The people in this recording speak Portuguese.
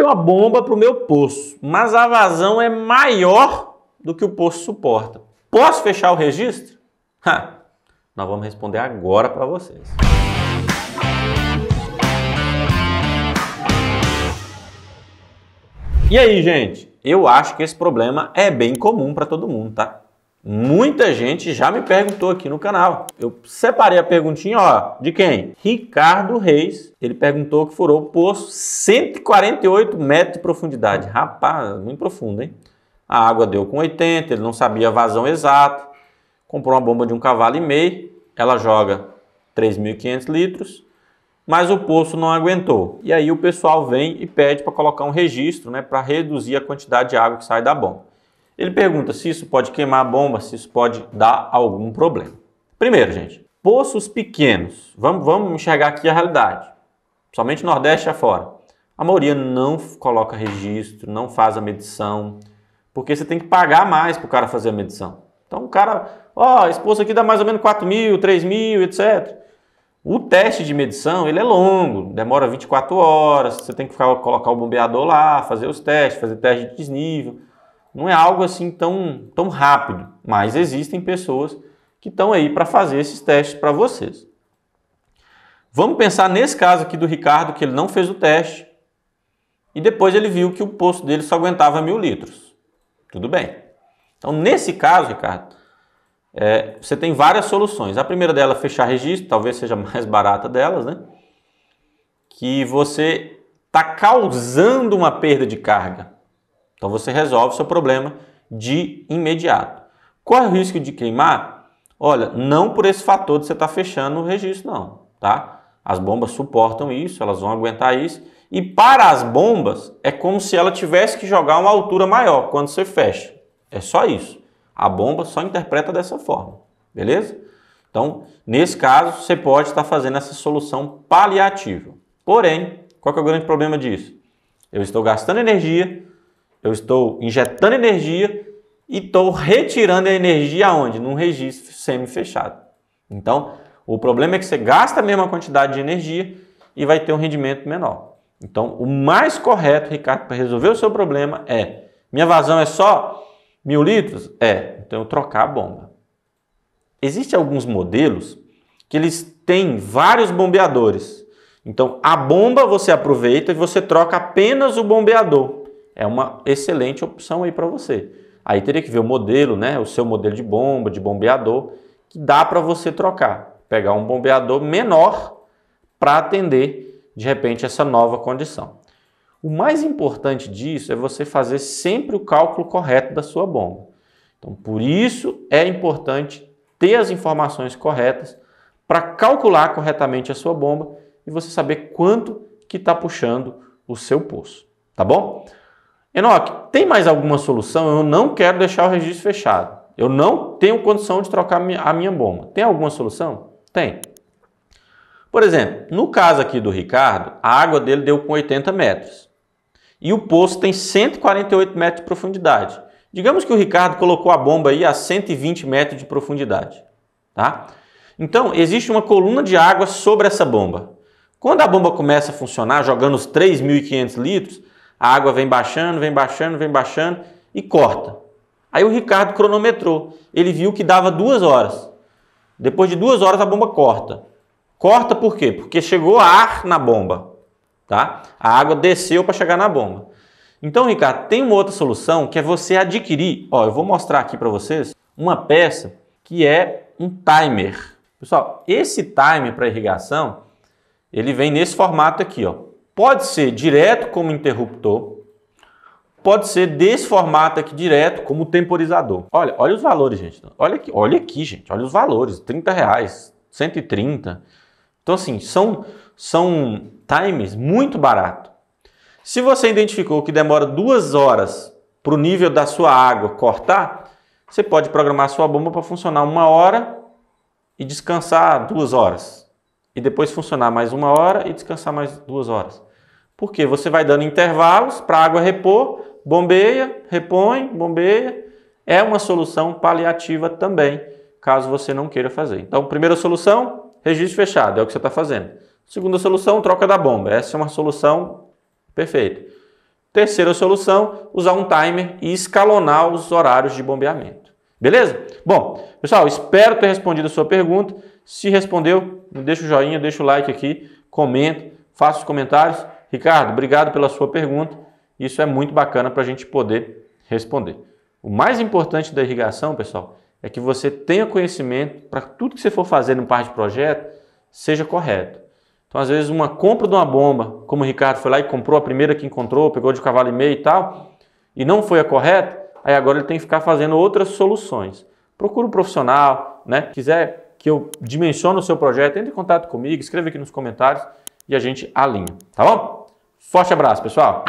comprei uma bomba para o meu poço, mas a vazão é maior do que o poço suporta. Posso fechar o registro? Ha, nós vamos responder agora para vocês. E aí, gente? Eu acho que esse problema é bem comum para todo mundo, tá? Muita gente já me perguntou aqui no canal. Eu separei a perguntinha, ó, de quem? Ricardo Reis. Ele perguntou que furou o poço 148 metros de profundidade. Rapaz, muito profundo, hein? A água deu com 80, ele não sabia a vazão exata. Comprou uma bomba de um cavalo e meio, ela joga 3.500 litros, mas o poço não aguentou. E aí o pessoal vem e pede para colocar um registro, né, para reduzir a quantidade de água que sai da bomba. Ele pergunta se isso pode queimar a bomba, se isso pode dar algum problema. Primeiro, gente, poços pequenos. Vamos, vamos enxergar aqui a realidade. Somente Nordeste afora. A maioria não coloca registro, não faz a medição, porque você tem que pagar mais para o cara fazer a medição. Então o cara, ó, oh, esse poço aqui dá mais ou menos 4 mil, 3 mil, etc. O teste de medição, ele é longo, demora 24 horas, você tem que ficar, colocar o bombeador lá, fazer os testes, fazer teste de desnível não é algo assim tão, tão rápido, mas existem pessoas que estão aí para fazer esses testes para vocês. Vamos pensar nesse caso aqui do Ricardo, que ele não fez o teste e depois ele viu que o poço dele só aguentava mil litros. Tudo bem. Então, nesse caso, Ricardo, é, você tem várias soluções. A primeira dela é fechar registro, talvez seja a mais barata delas, né? Que você está causando uma perda de carga. Então você resolve seu problema de imediato. Qual é o risco de queimar? Olha, não por esse fator de você estar tá fechando o registro, não, tá? As bombas suportam isso, elas vão aguentar isso. E para as bombas, é como se ela tivesse que jogar uma altura maior quando você fecha. É só isso. A bomba só interpreta dessa forma, beleza? Então, nesse caso, você pode estar tá fazendo essa solução paliativa. Porém, qual é o grande problema disso? Eu estou gastando energia eu estou injetando energia e estou retirando a energia aonde? Num registro semi-fechado. Então, o problema é que você gasta a mesma quantidade de energia e vai ter um rendimento menor. Então, o mais correto, Ricardo, para resolver o seu problema é: minha vazão é só mil litros? É, então eu trocar a bomba. Existem alguns modelos que eles têm vários bombeadores. Então, a bomba você aproveita e você troca apenas o bombeador é uma excelente opção aí para você. Aí teria que ver o modelo, né? O seu modelo de bomba, de bombeador, que dá para você trocar. Pegar um bombeador menor para atender, de repente, essa nova condição. O mais importante disso é você fazer sempre o cálculo correto da sua bomba. Então, por isso é importante ter as informações corretas para calcular corretamente a sua bomba e você saber quanto que está puxando o seu poço, tá bom? Enoque, tem mais alguma solução? Eu não quero deixar o registro fechado. Eu não tenho condição de trocar a minha bomba. Tem alguma solução? Tem. Por exemplo, no caso aqui do Ricardo, a água dele deu com 80 metros. E o poço tem 148 metros de profundidade. Digamos que o Ricardo colocou a bomba aí a 120 metros de profundidade. Tá? Então, existe uma coluna de água sobre essa bomba. Quando a bomba começa a funcionar, jogando os 3.500 litros, a água vem baixando, vem baixando, vem baixando e corta. Aí o Ricardo cronometrou. Ele viu que dava duas horas. Depois de duas horas a bomba corta. Corta por quê? Porque chegou ar na bomba, tá? A água desceu para chegar na bomba. Então, Ricardo, tem uma outra solução que é você adquirir. Ó, eu vou mostrar aqui para vocês uma peça que é um timer. Pessoal, esse timer para irrigação, ele vem nesse formato aqui, ó. Pode ser direto como interruptor, pode ser desse formato aqui direto como temporizador. Olha, olha os valores, gente. Olha aqui, olha aqui, gente. Olha os valores, 30 reais, 130. Então assim, são são times muito barato. Se você identificou que demora duas horas para o nível da sua água cortar, você pode programar sua bomba para funcionar uma hora e descansar duas horas e depois funcionar mais uma hora e descansar mais duas horas. Porque você vai dando intervalos para a água repor, bombeia, repõe, bombeia. É uma solução paliativa também, caso você não queira fazer. Então, primeira solução, registro fechado, é o que você está fazendo. Segunda solução, troca da bomba. Essa é uma solução perfeita. Terceira solução, usar um timer e escalonar os horários de bombeamento. Beleza? Bom, pessoal, espero ter respondido a sua pergunta. Se respondeu, deixa o joinha, deixa o like aqui, comenta, faça os comentários. Ricardo, obrigado pela sua pergunta. Isso é muito bacana para a gente poder responder. O mais importante da irrigação, pessoal, é que você tenha conhecimento para tudo que você for fazer no par de projeto seja correto. Então, às vezes, uma compra de uma bomba, como o Ricardo foi lá e comprou a primeira que encontrou, pegou de cavalo e meio e tal, e não foi a correta, aí agora ele tem que ficar fazendo outras soluções. Procura um profissional, né? Quiser que eu dimensiono o seu projeto, entre em contato comigo, escreva aqui nos comentários e a gente alinha, tá bom? Forte abraço, pessoal!